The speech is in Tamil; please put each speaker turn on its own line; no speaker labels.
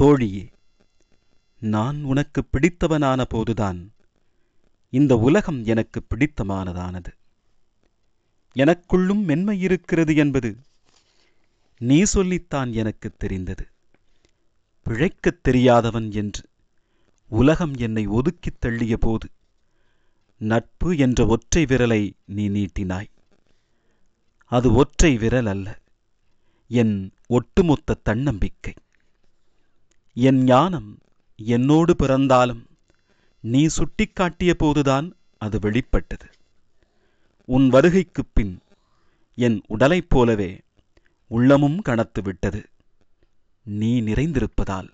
தோழியே நான் உனக்கு பிடித்தவனான போதுதான் இந்த உலகம் எனக்கு பிடித்தமானதானது எனக்குள்ளும் மென்மை இருக்கிறது என்பது நீ சொல்லித்தான் எனக்கு தெரிந்தது பிழைக்கத் தெரியாதவன் என்று உலகம் என்னை ஒதுக்கித் தள்ளிய போது நட்பு என்ற ஒற்றை விரலை நீ நீட்டினாய் அது ஒற்றை விரல் அல்ல என் ஒட்டுமொத்த தன்னம்பிக்கை என் ஞானம் என்னோடு பிறந்தாலும் நீ சுட்டிக்காட்டிய போதுதான் அது வெளிப்பட்டது உன் வருகைக்குப் பின் என் உடலைப் போலவே உள்ளமும் கனத்து விட்டது நீ நிறைந்திருப்பதால்